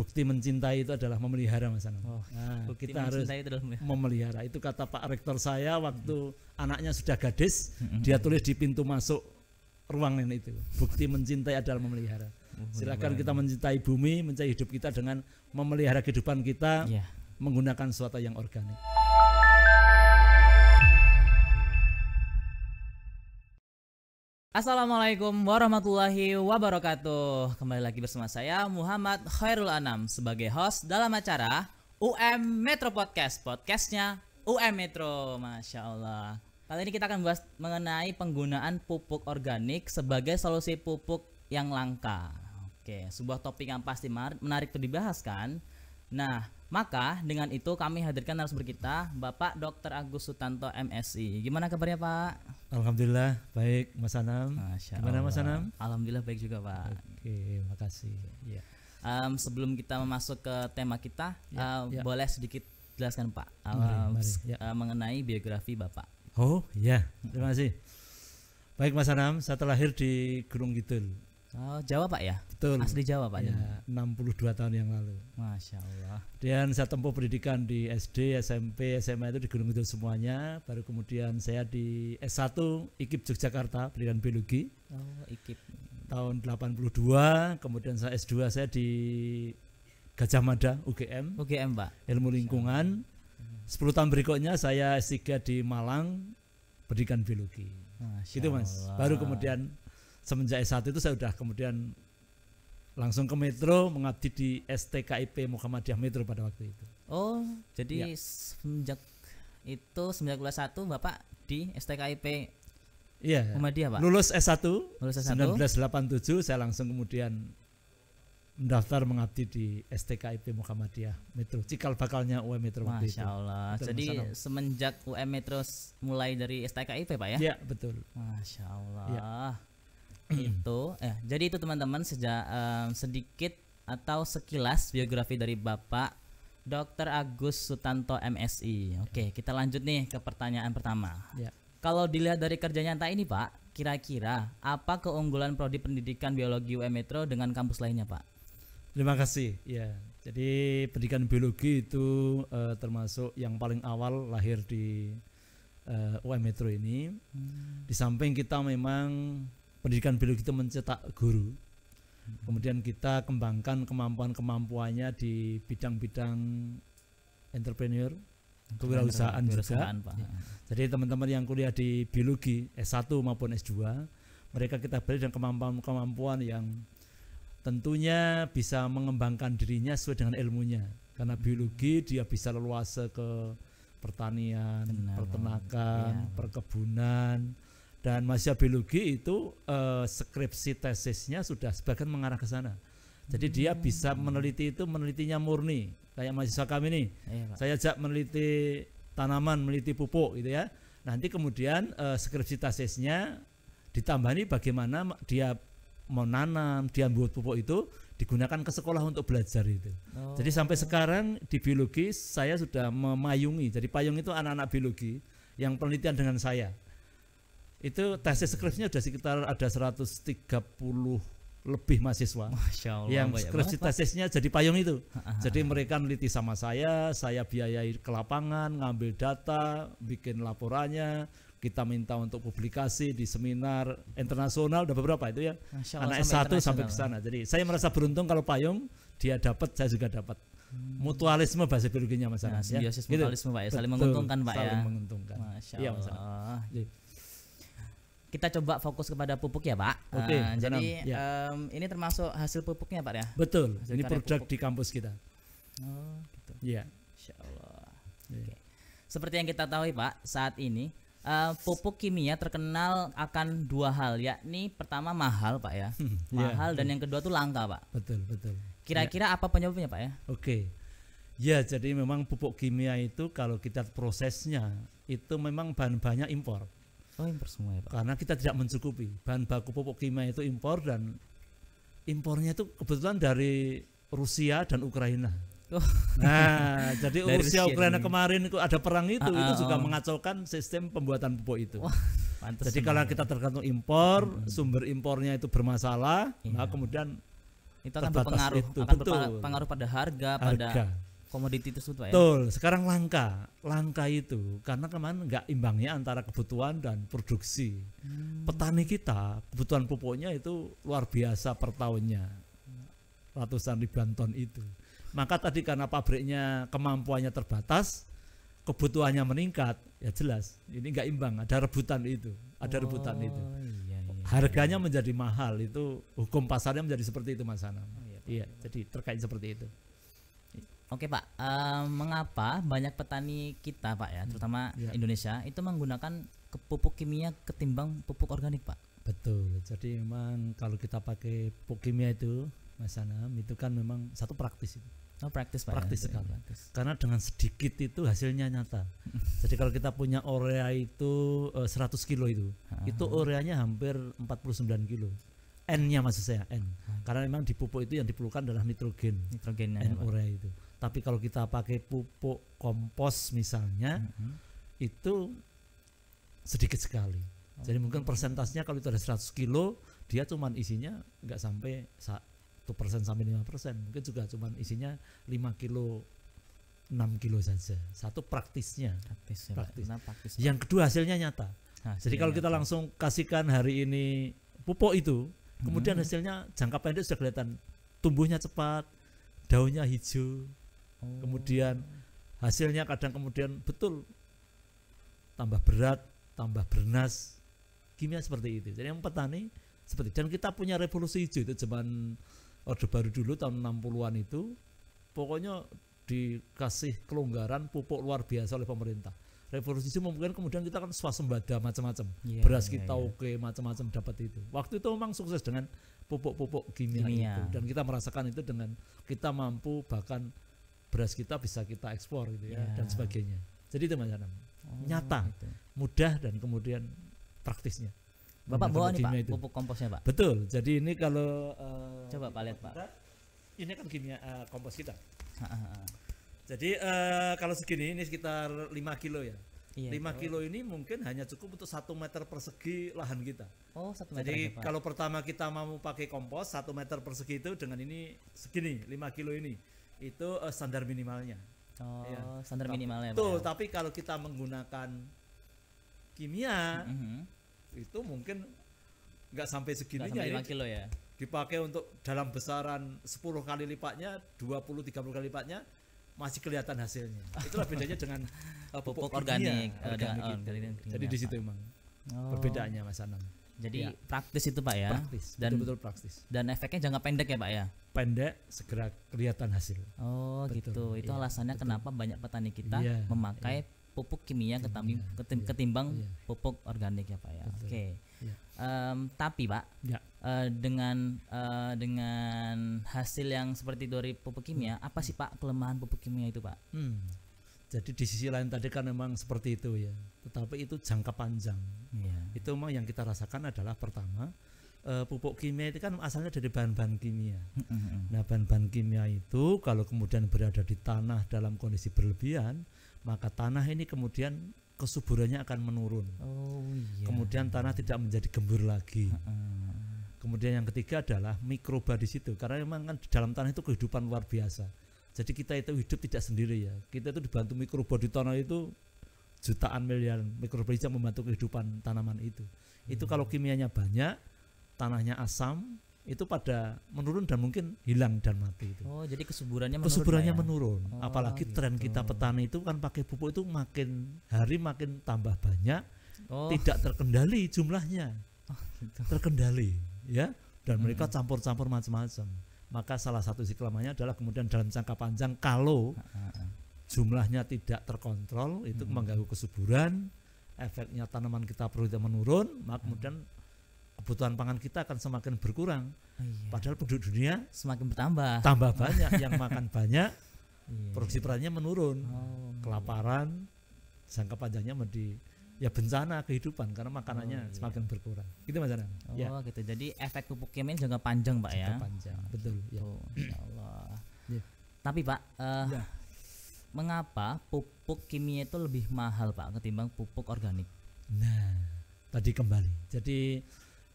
bukti mencintai itu adalah memelihara Mas Anam. Oh, nah, bukti kita harus itu memelihara. memelihara. Itu kata Pak Rektor saya waktu hmm. anaknya sudah gadis, hmm. dia tulis di pintu masuk ruangan itu. Bukti mencintai adalah memelihara. Oh, Silakan kita mencintai bumi, mencintai hidup kita dengan memelihara kehidupan kita yeah. menggunakan suatu yang organik. Assalamualaikum warahmatullahi wabarakatuh Kembali lagi bersama saya Muhammad Khairul Anam Sebagai host dalam acara UM Metro Podcast Podcastnya UM Metro Masya Allah Kali ini kita akan bahas mengenai penggunaan pupuk organik Sebagai solusi pupuk yang langka Oke, sebuah topik yang pasti menarik untuk dibahas kan? Nah, maka dengan itu kami hadirkan narasumber kita Bapak Dr. Agus Sutanto MSI. Gimana kabarnya Pak? Alhamdulillah baik Mas Anam. Masya Gimana Allah. Mas Anam? Alhamdulillah baik juga Pak. Oke, makasih. Ya. Um, sebelum kita masuk ke tema kita, ya, um, ya. boleh sedikit jelaskan Pak um, mari, mari. Ya. Um, mengenai biografi Bapak. Oh iya terima kasih. Baik Mas Anam, saya terlahir di Gunung Kidul. Oh, Jawa Pak ya? Betul. Asli Jawa Pak iya, ya. 62 tahun yang lalu. Masya Allah. Dan saya tempuh pendidikan di SD, SMP, SMA itu di Gunung Kidul semuanya. Baru kemudian saya di S1 IKIP Yogyakarta, pendidikan biologi. Oh, IKIP. Tahun 82, kemudian saya S2 saya di Gajah Mada UGM. UGM, Pak. Ilmu lingkungan. 10 tahun berikutnya saya S3 di Malang pendidikan biologi. Masya gitu Mas. Allah. Baru kemudian semenjak S1 itu saya sudah kemudian langsung ke Metro mengabdi di STKIP Muhammadiyah Metro pada waktu itu. Oh, jadi ya. semenjak itu satu Bapak di STKIP Iya. Muhammadiyah, Pak. Lulus S1, Lulus S1 1987 saya langsung kemudian mendaftar mengabdi di STKIP Muhammadiyah Metro. Cikal bakalnya UM Metro Masya waktu itu. Allah. Jadi masalah. semenjak UM Metro mulai dari STKIP Pak ya? Iya, betul. Masya Allah. Ya itu eh, jadi itu teman-teman sejak um, eh, sedikit atau sekilas biografi dari Bapak Dr. Agus Sutanto MSI. Oke, okay, kita lanjut nih ke pertanyaan pertama. Ya. Kalau dilihat dari kerja nyata ini, Pak, kira-kira apa keunggulan prodi pendidikan biologi UM Metro dengan kampus lainnya, Pak? Terima kasih. Ya, jadi pendidikan biologi itu uh, termasuk yang paling awal lahir di uh, UM Metro ini. Hmm. Di samping kita memang pendidikan biologi itu mencetak guru hmm. kemudian kita kembangkan kemampuan-kemampuannya di bidang-bidang entrepreneur kewirausahaan juga Pak. Iya. jadi teman-teman yang kuliah di biologi S1 maupun S2 mereka kita beri dengan kemampuan-kemampuan yang tentunya bisa mengembangkan dirinya sesuai dengan ilmunya karena hmm. biologi dia bisa leluasa ke pertanian, Benar, peternakan, ya. perkebunan, dan mahasiswa biologi itu eh, skripsi tesisnya sudah sebagian mengarah ke sana. Jadi hmm. dia bisa meneliti itu menelitinya murni. Kayak mahasiswa kami nih. Ya, Saya ajak meneliti tanaman, meneliti pupuk gitu ya. Nanti kemudian eh, skripsi tesisnya ditambahi bagaimana dia menanam, dia buat pupuk itu digunakan ke sekolah untuk belajar itu. Oh. Jadi sampai oh. sekarang di biologi saya sudah memayungi. Jadi payung itu anak-anak biologi yang penelitian dengan saya itu tesis skripsinya sudah sekitar ada 130 lebih mahasiswa Masya Allah, yang skripsi tesisnya jadi payung itu. jadi mereka meneliti sama saya, saya biayai ke lapangan, ngambil data, bikin laporannya, kita minta untuk publikasi di seminar internasional udah beberapa itu ya. Anak S1 sampai ke sana. Jadi saya merasa beruntung kalau payung dia dapat, saya juga dapat. Hmm. Mutualisme bahasa biologinya Mas nah, ya. ya. Gitu. Mutualisme gitu. Pak ya, saling menguntungkan Pak ya. menguntungkan. Masya ya, Jadi, kita coba fokus kepada pupuk ya pak. Oke. Okay, uh, jadi ya. ini termasuk hasil pupuknya pak ya. Betul. Hasil ini produk pupuk. di kampus kita. Oh gitu. Iya. Yeah. Insya Allah. Yeah. Okay. Seperti yang kita tahu ya, pak saat ini uh, pupuk kimia terkenal akan dua hal yakni pertama mahal pak ya. Hmm, ya mahal yeah. dan yang kedua tuh langka pak. Betul betul. Kira-kira yeah. apa penyebabnya pak ya? Oke. Okay. Ya, jadi memang pupuk kimia itu kalau kita prosesnya itu memang bahan-bahannya impor. Oh impor semua ya Pak. Karena kita tidak mencukupi bahan baku pupuk kimia itu impor dan impornya itu kebetulan dari Rusia dan Ukraina. Oh. Nah, jadi Rusia, Rusia Ukraina ini. kemarin itu ada perang itu, ah, ah itu juga oh. mengacaukan sistem pembuatan pupuk itu. Wah, jadi kalau kita tergantung impor, hmm. sumber impornya itu bermasalah, iya. nah kemudian itu akan berpengaruh, itu. akan Betul. berpengaruh pada harga, harga. pada komoditi tersebut pak ya? Betul, sekarang langka, langka itu karena kemarin nggak imbangnya antara kebutuhan dan produksi. Hmm. Petani kita kebutuhan pupuknya itu luar biasa per tahunnya, ratusan ribuan ton itu. Maka tadi karena pabriknya kemampuannya terbatas, kebutuhannya meningkat, ya jelas ini nggak imbang, ada rebutan itu, ada oh, rebutan itu. Iya, iya, iya, iya. Harganya iya. menjadi mahal itu hukum pasarnya menjadi seperti itu mas Anam. Oh, iya, iya, jadi terkait seperti itu. Oke Pak, uh, mengapa banyak petani kita Pak ya, hmm. terutama ya. Indonesia itu menggunakan pupuk kimia ketimbang pupuk organik Pak? Betul. Jadi memang kalau kita pakai pupuk kimia itu, Mas Anam, itu kan memang satu praktis itu. Oh, praktis Pak. Ya? Praktis ya, sekali. Ya, praktis. Karena dengan sedikit itu hasilnya nyata. Jadi kalau kita punya urea itu uh, eh, 100 kilo itu, Aha. itu ureanya hampir 49 kilo. N-nya maksud saya N. Aha. Karena memang di pupuk itu yang diperlukan adalah nitrogen. Nitrogennya. N ya, urea itu. Tapi kalau kita pakai pupuk kompos misalnya, mm-hmm. itu sedikit sekali. okay. Jadi oh. mungkin persentasenya kalau itu ada 100 kilo, dia cuma isinya nggak sampai satu persen sampai lima persen, mungkin juga cuma isinya 5 kilo 6 kilo saja. Satu praktisnya. Praktisnya. Praktis. Nah, praktis. Yang ya. kedua hasilnya nyata. Hasilnya Jadi kalau nyata. kita langsung kasihkan hari ini pupuk itu, kemudian hmm. hasilnya jangka pendek sudah kelihatan tumbuhnya cepat, daunnya hijau, kemudian hasilnya kadang kemudian betul tambah berat tambah bernas kimia seperti itu jadi yang petani seperti dan kita punya revolusi hijau itu zaman Orde Baru dulu tahun 60-an itu pokoknya dikasih kelonggaran pupuk luar biasa oleh pemerintah revolusi itu mungkin kemudian kita kan swasembada macam-macam yeah, beras iya, kita yeah. oke macam-macam dapat itu waktu itu memang sukses dengan pupuk-pupuk kimia, kimia itu dan kita merasakan itu dengan kita mampu bahkan beras kita bisa kita ekspor gitu ya, ya. dan sebagainya. Jadi itu Mas Anam. Oh, Nyata, gitu. mudah dan kemudian praktisnya. Bapak nah, bawa nih Pak itu. pupuk komposnya Pak. Betul. Jadi ini kalau uh, coba Pak lihat Pak. ini kan kimia uh, kompos kita. Jadi uh, kalau segini ini sekitar 5 kilo ya. Iya, 5 kilo ini mungkin hanya cukup untuk satu meter persegi lahan kita. Oh, satu meter. Jadi aja, Pak. kalau pertama kita mau pakai kompos satu meter persegi itu dengan ini segini 5 kilo ini itu uh, standar minimalnya. Oh, ya. standar tapi, minimalnya. Betul, ya? tapi kalau kita menggunakan kimia mm -hmm. itu mungkin nggak sampai segininya ya. sampai kilo ya. Dipakai untuk dalam besaran 10 kali lipatnya, 20 30 kali lipatnya masih kelihatan hasilnya. Itulah bedanya dengan oh, pupuk, pupuk organik, eh, organik, organik, organik, organik, organik. Jadi di situ emang oh. perbedaannya Mas Anang. Jadi ya. praktis itu pak ya. Praktis. Dan betul, betul praktis. Dan efeknya jangka pendek ya pak ya. Pendek segera kelihatan hasil. Oh betul, gitu. Itu ya. alasannya betul. kenapa banyak petani kita ya. memakai ya. pupuk kimia iya. ketimbang, ya. ketimbang ya. pupuk organik ya pak ya. Oke. Okay. Iya. Um, tapi pak ya. uh, dengan uh, dengan hasil yang seperti dari pupuk kimia, hmm. apa sih pak kelemahan pupuk kimia itu pak? Hmm jadi di sisi lain tadi kan memang seperti itu ya. Tetapi itu jangka panjang. Ya. Itu memang yang kita rasakan adalah pertama uh, pupuk kimia itu kan asalnya dari bahan-bahan kimia. Nah bahan-bahan kimia itu kalau kemudian berada di tanah dalam kondisi berlebihan, maka tanah ini kemudian kesuburannya akan menurun. Oh, iya. Kemudian tanah tidak menjadi gembur lagi. Kemudian yang ketiga adalah mikroba di situ, karena memang kan di dalam tanah itu kehidupan luar biasa jadi kita itu hidup tidak sendiri ya. Kita itu dibantu mikroba di tanah itu jutaan miliar mikroba yang membantu kehidupan tanaman itu. Hmm. Itu kalau kimianya banyak, tanahnya asam, itu pada menurun dan mungkin hilang dan mati itu. Oh, jadi kesuburannya menurun. Kesuburannya ya? menurun. Oh, Apalagi gitu. tren kita petani itu kan pakai pupuk itu makin hari makin tambah banyak, oh. tidak terkendali jumlahnya. Oh, gitu. Terkendali, ya. Dan mereka hmm. campur-campur macam-macam maka salah satu siklamanya adalah kemudian dalam jangka panjang kalau jumlahnya tidak terkontrol itu hmm. mengganggu kesuburan efeknya tanaman kita perlu tidak menurun maka kemudian kebutuhan pangan kita akan semakin berkurang oh iya. padahal penduduk dunia semakin bertambah tambah banyak yang makan banyak iya. produksi perannya menurun oh, kelaparan jangka panjangnya menjadi ya bencana kehidupan karena makanannya oh, iya. semakin berkurang. Gitu Mas Anang. Oh, ya. gitu. Jadi efek pupuk kimia jangka panjang, Pak ya? jangka ya. panjang. Betul, ya. Allah. ya. Tapi, Pak, uh, ya. mengapa pupuk kimia itu lebih mahal, Pak, ketimbang pupuk organik? Nah, tadi kembali. Jadi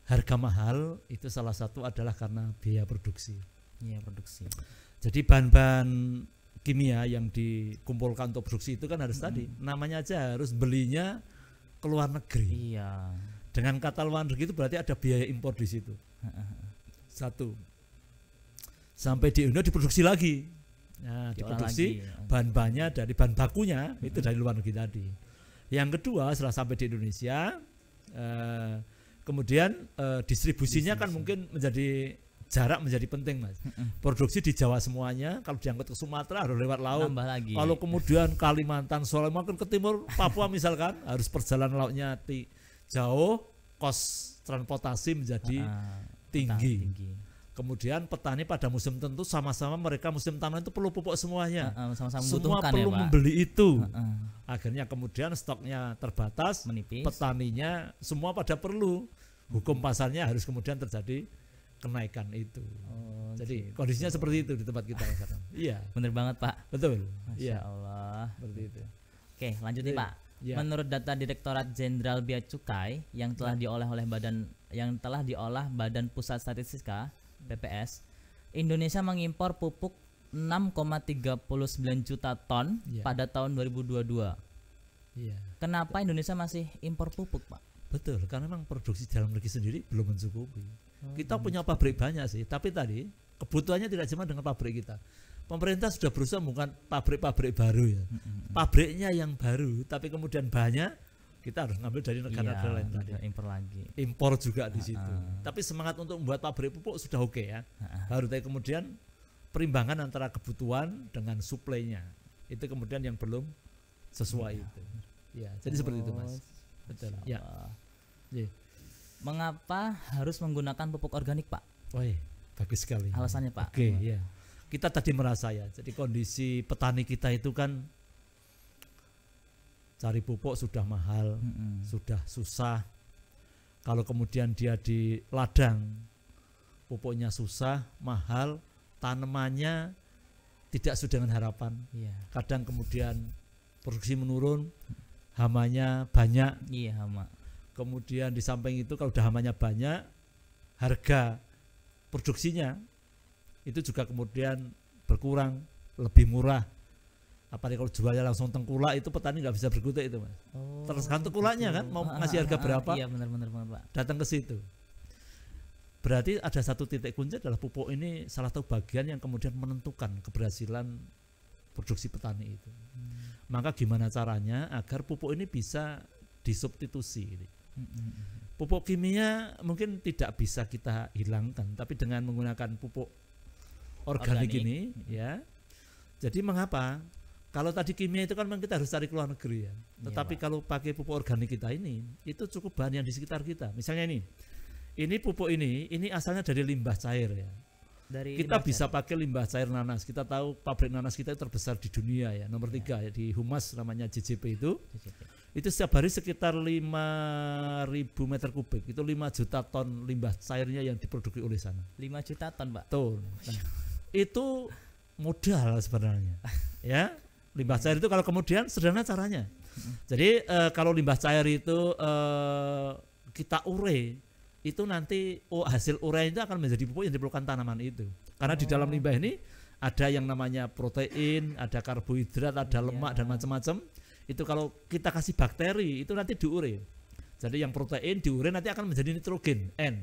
harga mahal itu salah satu adalah karena biaya produksi. Biaya produksi. Jadi bahan-bahan kimia yang dikumpulkan untuk produksi itu kan harus mm -hmm. tadi namanya aja harus belinya ke luar negeri. Iya. Dengan kata luar negeri itu berarti ada biaya impor di situ. Satu. Sampai di Indonesia diproduksi lagi. Ya, nah, diproduksi ya. bahan-bahannya dari bahan bakunya hmm. itu dari luar negeri tadi. Yang kedua setelah sampai di Indonesia eh, kemudian eh, distribusinya kan Distribusi. kan mungkin menjadi jarak menjadi penting mas. Produksi di Jawa semuanya, kalau diangkut ke Sumatera harus lewat laut. lagi. Kalau kemudian Kalimantan, Sulawesi makin ke timur, Papua misalkan harus perjalanan lautnya di jauh, kos transportasi menjadi uh, tinggi. tinggi. Kemudian petani pada musim tentu sama-sama mereka musim tanam itu perlu pupuk semuanya. Uh, sama -sama Semua ya, perlu ya, membeli itu. Uh, uh. Akhirnya kemudian stoknya terbatas, menipis. Petaninya semua pada perlu. Hukum pasarnya harus kemudian terjadi kenaikan itu. Oh, Jadi gitu. kondisinya seperti itu di tempat kita sekarang. iya. benar banget Pak. Betul. Iya. Masya iya. Allah. Seperti itu. Oke lanjut nih iya. Pak. Ya. Menurut data Direktorat Jenderal Bea Cukai yang telah ya. diolah oleh badan yang telah diolah Badan Pusat Statistika BPS, Indonesia mengimpor pupuk 6,39 juta ton ya. pada tahun 2022. Ya. Kenapa Indonesia masih impor pupuk, Pak? Betul, karena memang produksi dalam negeri sendiri belum mencukupi. Kita punya pabrik banyak sih, tapi tadi kebutuhannya tidak cuma dengan pabrik kita. Pemerintah sudah berusaha bukan pabrik-pabrik baru ya. Hmm, hmm, hmm. Pabriknya yang baru, tapi kemudian banyak kita harus ngambil dari negara-negara iya, lain tadi. Impor lagi. Impor juga di ah, situ. Ah. Tapi semangat untuk membuat pabrik pupuk sudah oke ya. Ah, baru tadi kemudian perimbangan antara kebutuhan dengan suplainya itu kemudian yang belum sesuai iya. itu. Ya, jadi seperti itu mas. Oh, Betul. Ya. ya. Mengapa harus menggunakan pupuk organik, Pak? Wah, bagus sekali. Alasannya, Pak. Oke, okay, ya. Kita tadi merasa ya, jadi kondisi petani kita itu kan cari pupuk sudah mahal, mm -hmm. sudah susah. Kalau kemudian dia di ladang, pupuknya susah, mahal, tanamannya tidak sudah dengan harapan. Yeah. Kadang kemudian produksi menurun, hamanya banyak. Iya, hama kemudian di samping itu kalau dahamanya banyak harga produksinya itu juga kemudian berkurang lebih murah apalagi kalau jualnya langsung tengkulak itu petani nggak bisa berkutik itu mas oh, kan tengkulaknya kan mau ngasih harga berapa iya benar benar pak datang ke situ berarti ada satu titik kunci adalah pupuk ini salah satu bagian yang kemudian menentukan keberhasilan produksi petani itu hmm. maka gimana caranya agar pupuk ini bisa disubstitusi gitu. Pupuk kimia mungkin tidak bisa kita hilangkan, tapi dengan menggunakan pupuk organik, organik. ini, ya. Jadi mengapa? Kalau tadi kimia itu kan memang kita harus cari ke luar negeri ya. Iya, Tetapi ya, kalau pakai pupuk organik kita ini, itu cukup bahan yang di sekitar kita. Misalnya ini, ini pupuk ini, ini asalnya dari limbah cair ya. Dari kita bisa cair. pakai limbah cair nanas. Kita tahu pabrik nanas kita terbesar di dunia ya, nomor ya. tiga ya di Humas namanya JJP itu. JJP itu setiap hari sekitar 5.000 meter kubik itu 5 juta ton limbah cairnya yang diproduksi oleh sana 5 juta ton pak tuh oh, iya. nah, itu modal sebenarnya ya limbah cair itu kalau kemudian sederhana caranya jadi e, kalau limbah cair itu e, kita ure itu nanti oh, hasil urainya itu akan menjadi pupuk yang diperlukan tanaman itu karena oh. di dalam oh. limbah ini ada yang namanya protein ada karbohidrat ada iya. lemak dan macam-macam itu kalau kita kasih bakteri itu nanti diure. Jadi yang protein diure nanti akan menjadi nitrogen N.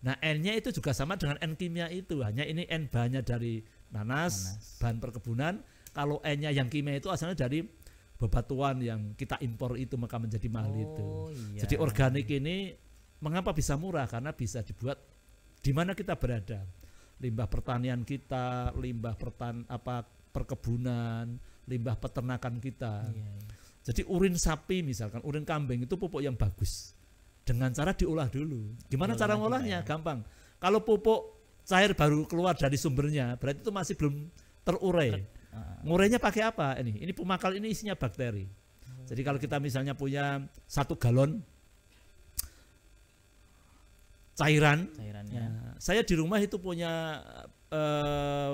Nah N-nya itu juga sama dengan N kimia itu hanya ini N bahannya dari nanas, nanas. bahan perkebunan. Kalau N-nya yang kimia itu asalnya dari bebatuan yang kita impor itu maka menjadi mahal oh, itu. Iya. Jadi organik ini mengapa bisa murah karena bisa dibuat di mana kita berada. Limbah pertanian kita, limbah pertan apa perkebunan, limbah peternakan kita. Iya, iya. Jadi urin sapi misalkan, urin kambing itu pupuk yang bagus. Dengan cara diolah dulu. Gimana cara ngolahnya? Ya. Gampang. Kalau pupuk cair baru keluar dari sumbernya, berarti itu masih belum terurai. Ah. Ngurainya pakai apa? Ini ini pemakal ini isinya bakteri. Hmm. Jadi kalau kita misalnya punya satu galon cairan, ya, saya di rumah itu punya e,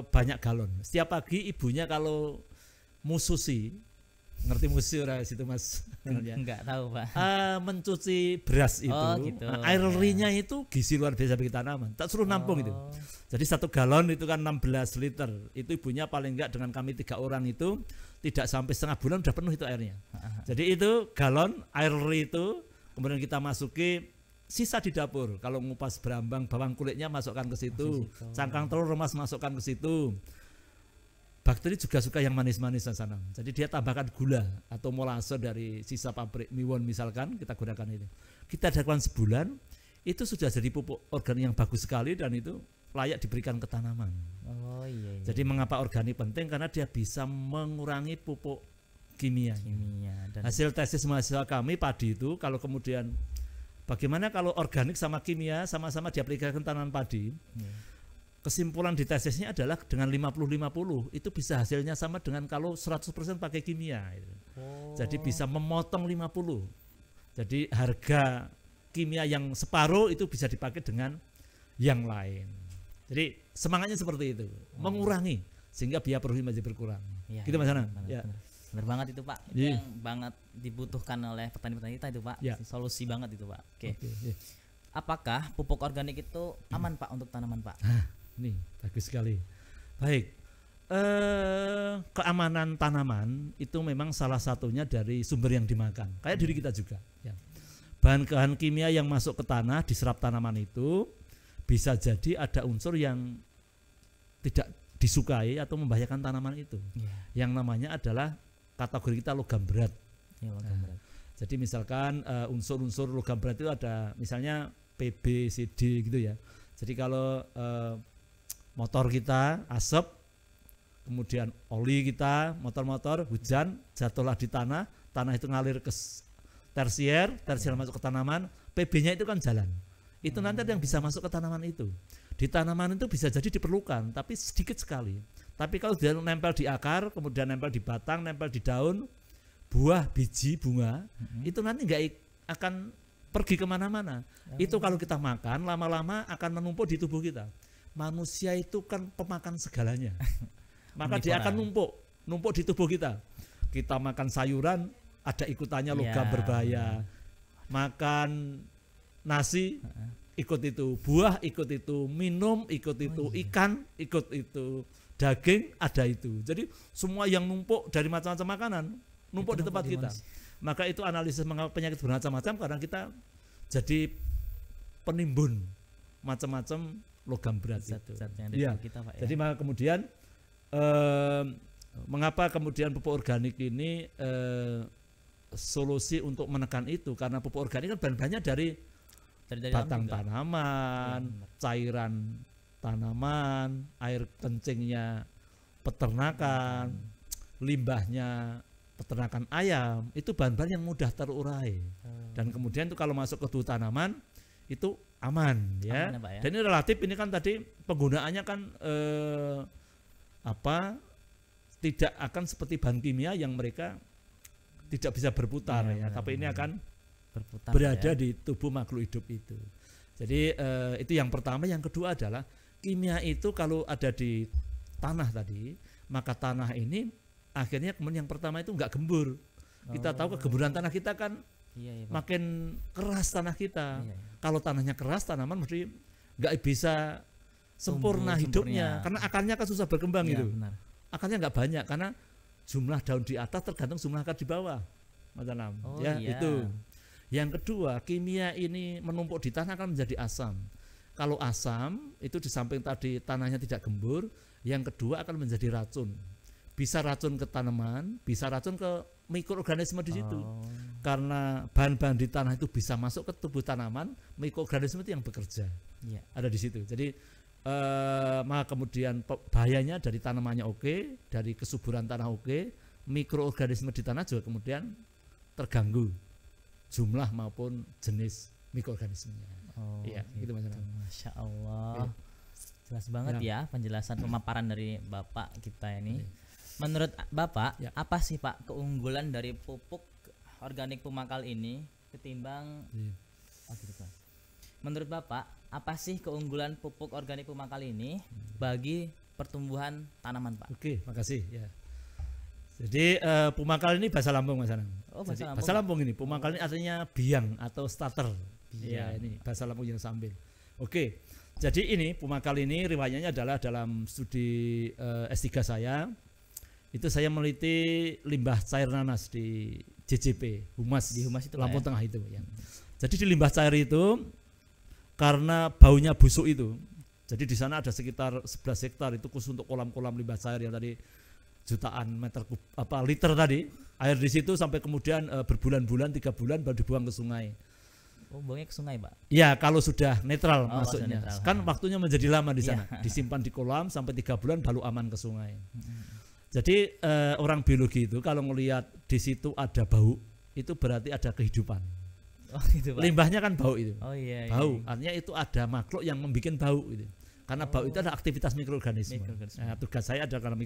banyak galon. Setiap pagi ibunya kalau mususi ngerti musuh lah situ mas enggak hmm, ya. tahu pak uh, mencuci beras oh, itu oh, gitu. nah, airnya iya. yeah. itu gizi luar biasa bagi tanaman tak suruh oh. nampung itu oh. jadi satu galon itu kan 16 liter itu ibunya paling enggak dengan kami tiga orang itu tidak sampai setengah bulan udah penuh itu airnya jadi itu galon air itu kemudian kita masuki sisa di dapur kalau ngupas berambang bawang kulitnya masukkan ke situ cangkang telur remas masukkan ke situ bakteri juga suka yang manis-manis sana. Jadi dia tambahkan gula atau molase dari sisa pabrik miwon misalkan kita gunakan ini. Kita dakwaan sebulan itu sudah jadi pupuk organik yang bagus sekali dan itu layak diberikan ke tanaman. Oh iya. iya. Jadi iya. mengapa organik penting karena dia bisa mengurangi pupuk kimia. Kimia. Dan Hasil tesis mahasiswa kami padi itu kalau kemudian bagaimana kalau organik sama kimia sama-sama diaplikasikan tanaman padi. Iya kesimpulan di tesisnya adalah dengan 50-50 itu bisa hasilnya sama dengan kalau 100% pakai kimia gitu. oh. jadi bisa memotong 50 jadi harga kimia yang separuh itu bisa dipakai dengan yang lain jadi semangatnya seperti itu oh. mengurangi sehingga biaya produksi masih berkurang ya, gitu mas iya, Anang ya. Benar, benar banget itu pak yeah. yang banget dibutuhkan oleh petani-petani kita itu pak yeah. solusi banget itu pak oke okay. Iya. okay, yeah. apakah pupuk organik itu aman hmm. pak untuk tanaman pak ini bagus sekali. Baik. Eh, keamanan tanaman itu memang salah satunya dari sumber yang dimakan. Kayak diri kita juga. Ya. Bahan-bahan kimia yang masuk ke tanah diserap tanaman itu bisa jadi ada unsur yang tidak disukai atau membahayakan tanaman itu. Ya. Yang namanya adalah kategori kita logam berat. Ya, logam nah, berat. jadi misalkan uh, unsur-unsur logam berat itu ada misalnya PBCD gitu ya. Jadi kalau uh, motor kita asap, kemudian oli kita, motor-motor, hujan, jatuhlah di tanah, tanah itu ngalir ke tersier, tersier masuk ke tanaman, PB-nya itu kan jalan. Itu nanti ada yang bisa masuk ke tanaman itu. Di tanaman itu bisa jadi diperlukan, tapi sedikit sekali. Tapi kalau dia nempel di akar, kemudian nempel di batang, nempel di daun, buah, biji, bunga, hmm itu nanti nggak akan pergi kemana-mana. Ya. Itu ya. kalau kita makan, lama-lama akan menumpuk di tubuh kita manusia itu kan pemakan segalanya. Maka dia akan numpuk, numpuk di tubuh kita. Kita makan sayuran, ada ikutannya logam iya. yeah. berbahaya. Makan nasi, ikut itu buah, ikut itu minum, ikut itu oh, iya. ikan, ikut itu daging, ada itu. Jadi semua yang numpuk dari macam-macam makanan numpuk itu di tempat kita. kita. Maka itu analisis mengapa penyakit bermacam-macam karena kita jadi penimbun macam-macam logam berat zat, itu. Zat yang ya. kita, Pak, ya. Jadi maka kemudian eh, mengapa kemudian pupuk organik ini eh, solusi untuk menekan itu karena pupuk organik kan bahan-bahannya dari, dari, dari batang tanaman, ya, cairan tanaman, air kencingnya peternakan, hmm. limbahnya peternakan ayam, itu bahan-bahan yang mudah terurai. Hmm. Dan kemudian itu kalau masuk ke tanaman, itu aman ya. Aman ya, Pak, ya. Dan ini relatif ini kan tadi penggunaannya kan eh, apa tidak akan seperti bahan kimia yang mereka tidak bisa berputar ya, ya. tapi ini akan berputar berada ya. di tubuh makhluk hidup itu. Jadi eh, itu yang pertama, yang kedua adalah kimia itu kalau ada di tanah tadi, maka tanah ini akhirnya kemudian yang pertama itu enggak gembur. Kita oh. tahu kegemburan tanah kita kan iya, iya, makin keras tanah kita. Iya, iya, Kalau tanahnya keras, tanaman mesti nggak bisa sempurna Tumbuh, hidupnya sempurnya. karena akarnya kan susah berkembang iya, gitu. Benar. Akarnya nggak banyak karena jumlah daun di atas tergantung jumlah akar di bawah. Mas Oh, ya, iya. itu. Yang kedua, kimia ini menumpuk di tanah akan menjadi asam. Kalau asam itu di samping tadi tanahnya tidak gembur, yang kedua akan menjadi racun bisa racun ke tanaman, bisa racun ke mikroorganisme di situ. Oh. Karena bahan-bahan di tanah itu bisa masuk ke tubuh tanaman, mikroorganisme itu yang bekerja. Ya. Ada di situ. Jadi eh, maka kemudian bahayanya dari tanamannya oke, dari kesuburan tanah oke, mikroorganisme di tanah juga kemudian terganggu jumlah maupun jenis mikroorganismenya. Oh, iya, gitu, gitu Masya Allah. Ya. Jelas banget ya, ya penjelasan pemaparan dari Bapak kita ini. Ya Menurut Bapak, ya. apa sih Pak keunggulan dari pupuk organik Pumakal ini ketimbang ya. Menurut Bapak, apa sih keunggulan pupuk organik Pumakal ini hmm. bagi pertumbuhan tanaman, Pak? Oke, makasih ya. Jadi uh, Pumakal ini bahasa Lampung Mas Anang. Oh, bahasa Lampung. Bahasa Lampung ini Pumakal ini artinya biang atau starter. Biang. Ya, ini bahasa Lampung yang sambil. Oke. Jadi ini Pumakal ini riwayatnya adalah dalam studi uh, eh, S3 saya itu saya meliti limbah cair nanas di JJP humas di humas itu Lampung ya? Tengah itu ya. Jadi di limbah cair itu karena baunya busuk itu. Jadi di sana ada sekitar 11 hektar itu khusus untuk kolam-kolam limbah cair yang tadi jutaan meter apa liter tadi air di situ sampai kemudian e, berbulan-bulan tiga bulan baru dibuang ke sungai. Oh, buangnya ke sungai, Pak? Iya, kalau sudah netral oh, maksudnya. Netral. Kan waktunya menjadi lama di sana. Iya. Disimpan di kolam sampai tiga bulan baru aman ke sungai. Hmm. Jadi eh, orang biologi itu kalau melihat di situ ada bau, itu berarti ada kehidupan. Oh, gitu, Pak. Limbahnya kan bau itu. Oh iya. iya bau, iya. artinya itu ada makhluk yang membuat bau itu. Karena oh. bau itu oh. ada aktivitas mikroorganisme. mikroorganisme. Nah, tugas saya adalah kalau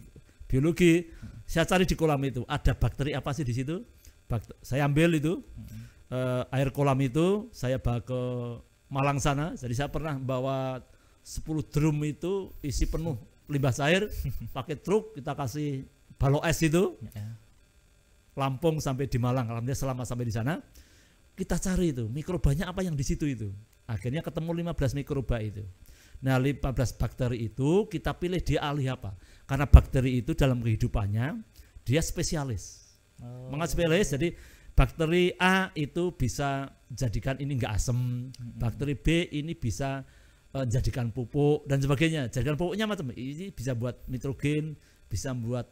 biologi, hmm. saya cari di kolam itu ada bakteri apa sih di situ? Bakter saya ambil itu hmm. eh, air kolam itu, saya bawa ke Malang sana. Jadi saya pernah bawa 10 drum itu isi penuh limbah cair, pakai truk kita kasih balok es itu. Ya. Lampung sampai di Malang, alhamdulillah selama sampai di sana kita cari itu mikrobanya apa yang di situ itu. Akhirnya ketemu 15 mikroba itu. Nah, 15 bakteri itu kita pilih dia ahli apa? Karena bakteri itu dalam kehidupannya dia spesialis. Oh. Mengapa spesialis? Jadi bakteri A itu bisa jadikan ini enggak asem, bakteri B ini bisa Eh, jadikan pupuk dan sebagainya. Jadikan pupuknya macam ini bisa buat nitrogen, bisa buat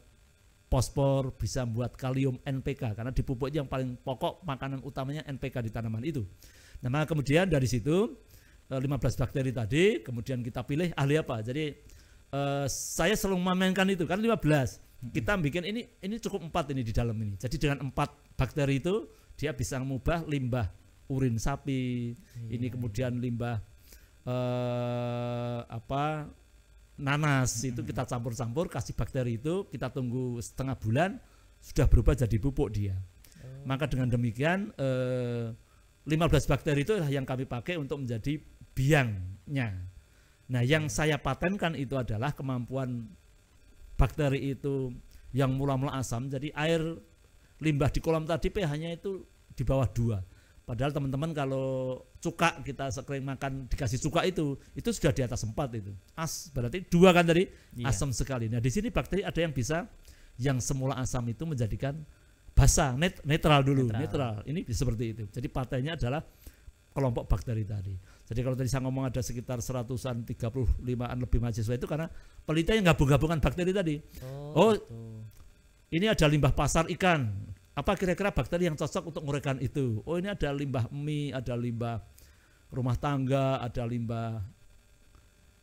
fosfor, bisa buat kalium NPK karena di pupuk yang paling pokok makanan utamanya NPK di tanaman itu. Nah, maka kemudian dari situ 15 eh, bakteri tadi kemudian kita pilih ahli apa. Jadi eh, saya selalu memainkan itu kan 15. Kita bikin ini ini cukup empat ini di dalam ini. Jadi dengan empat bakteri itu dia bisa mengubah limbah urin sapi, iya. ini kemudian limbah eh, apa nanas hmm. itu kita campur-campur kasih bakteri itu kita tunggu setengah bulan sudah berubah jadi pupuk dia oh. maka dengan demikian eh, 15 bakteri itu yang kami pakai untuk menjadi biangnya nah yang hmm. saya patenkan itu adalah kemampuan bakteri itu yang mula-mula asam jadi air limbah di kolam tadi pH-nya itu di bawah dua padahal teman-teman kalau cuka kita sering makan dikasih cuka itu itu sudah di atas empat itu as berarti dua kan tadi iya. asam sekali nah di sini bakteri ada yang bisa yang semula asam itu menjadikan basah net, netral dulu netral. netral ini seperti itu jadi partainya adalah kelompok bakteri tadi jadi kalau tadi saya ngomong ada sekitar seratusan tiga puluh limaan lebih mahasiswa itu karena pelita yang gabung-gabungan bakteri tadi oh, oh gitu. ini ada limbah pasar ikan apa kira-kira bakteri yang cocok untuk menguraikan itu? Oh ini ada limbah mie, ada limbah rumah tangga, ada limbah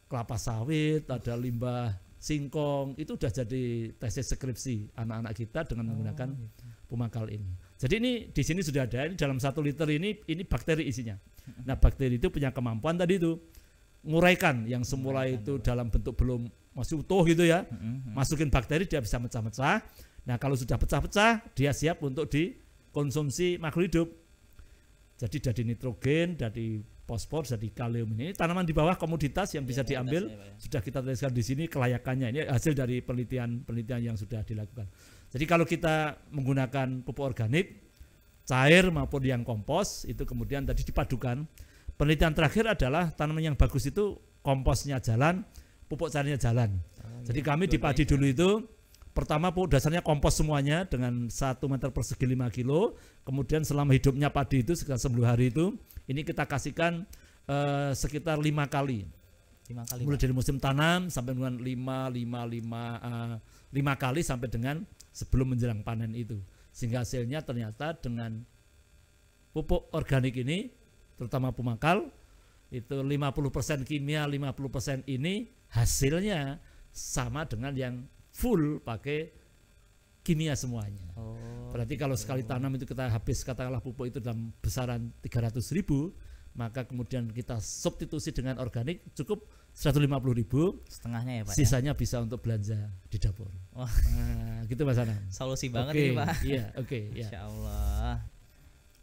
kelapa sawit, ada limbah singkong. Itu sudah jadi tesis skripsi anak-anak kita dengan oh, menggunakan pemakal gitu. pemangkal ini. Jadi ini di sini sudah ada. Ini dalam satu liter ini ini bakteri isinya. Nah bakteri itu punya kemampuan tadi itu nguraikan yang semula itu ya. dalam bentuk belum masih utuh gitu ya. Masukin bakteri dia bisa mecah-mecah Nah kalau sudah pecah-pecah dia siap untuk dikonsumsi makhluk hidup. Jadi dari nitrogen, dari fosfor, dari kalium ini tanaman di bawah komoditas yang iya, bisa ya, diambil ya, sudah kita tuliskan di sini kelayakannya ini hasil dari penelitian-penelitian yang sudah dilakukan. Jadi kalau kita menggunakan pupuk organik cair maupun yang kompos itu kemudian tadi dipadukan. Penelitian terakhir adalah tanaman yang bagus itu komposnya jalan, pupuk cairnya jalan. Oh, Jadi iya. ya, kami di padi dulu itu Pertama pupuk dasarnya kompos semuanya dengan satu meter persegi 5 kilo. Kemudian selama hidupnya padi itu sekitar 10 hari itu ini kita kasihkan eh, sekitar lima kali. 5 kali. Mulai dari musim tanam sampai dengan lima 5 5 eh, lima kali sampai dengan sebelum menjelang panen itu. Sehingga hasilnya ternyata dengan pupuk organik ini terutama pemakal itu 50% kimia, 50% ini hasilnya sama dengan yang full pakai kimia semuanya. Oh. Berarti gitu. kalau sekali tanam itu kita habis katakanlah pupuk itu dalam besaran 300 ribu, maka kemudian kita substitusi dengan organik cukup 150 ribu setengahnya ya pak ya? sisanya ya? bisa untuk belanja di dapur oh. nah, gitu mas Anam solusi banget okay. ini pak iya oke okay, iya. Insya Allah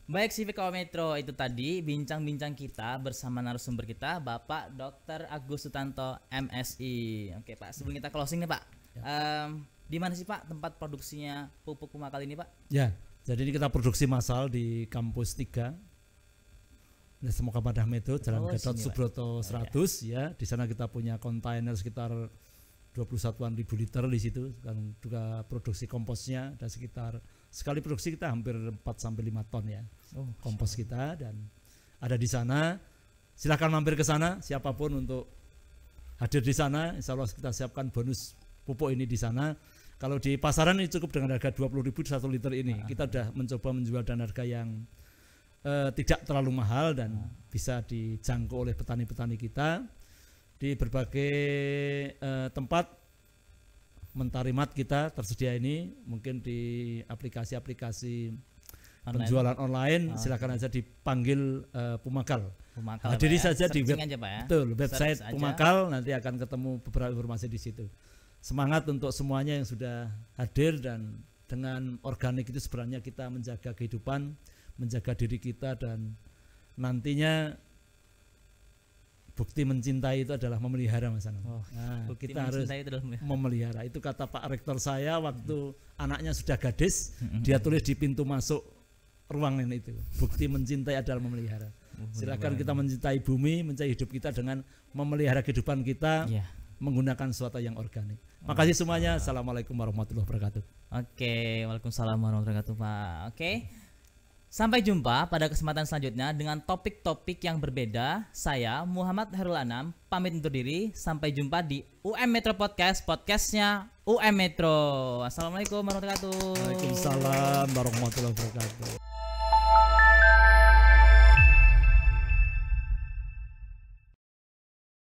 Baik Civic Metro itu tadi bincang-bincang kita bersama narasumber kita Bapak Dr. Agus Sutanto MSI. Oke Pak, sebelum kita closing nih Pak, Um, di mana sih Pak tempat produksinya pupuk kumal ini Pak? Ya, jadi ini kita produksi massal di kampus 3 Semoga Padah oh, Jalan Gatot Subroto 100 oh, ya. ya. Di sana kita punya kontainer sekitar 21-an ribu liter di situ dan juga produksi komposnya ada sekitar sekali produksi kita hampir 4 sampai 5 ton ya. Oh, kompos sure. kita dan ada di sana. Silahkan mampir ke sana siapapun untuk hadir di sana. Insya Allah kita siapkan bonus pupuk ini di sana. Kalau di pasaran ini cukup dengan harga ribu satu liter ini. Ah. Kita sudah mencoba menjual dengan harga yang uh, tidak terlalu mahal dan ah. bisa dijangkau oleh petani-petani kita di berbagai uh, tempat Mat kita tersedia ini mungkin di aplikasi-aplikasi penjualan online oh. silakan aja dipanggil uh, Pumakal. Pumakal. Hadiri ya. saja di web, aja, ya. betul, website Pumakal nanti akan ketemu beberapa informasi di situ semangat untuk semuanya yang sudah hadir dan dengan organik itu sebenarnya kita menjaga kehidupan, menjaga diri kita dan nantinya bukti mencintai itu adalah memelihara Mas Anam. Oh, nah, bukti kita harus itu ya. memelihara. Itu kata Pak Rektor saya waktu hmm. anaknya sudah gadis, hmm. dia tulis di pintu masuk ruang ini itu. Bukti mencintai adalah memelihara. Oh, Silakan kita mencintai bumi, mencintai hidup kita dengan memelihara kehidupan kita. Yeah menggunakan suatu yang organik. Oh, Makasih semuanya. Assalamualaikum warahmatullahi wabarakatuh. Oke, waalaikumsalam warahmatullahi wabarakatuh, Pak. Oke. Sampai jumpa pada kesempatan selanjutnya dengan topik-topik yang berbeda. Saya Muhammad Herul Anam pamit undur diri. Sampai jumpa di UM Metro Podcast, podcastnya UM Metro. Assalamualaikum warahmatullahi wabarakatuh. Waalaikumsalam warahmatullahi wabarakatuh.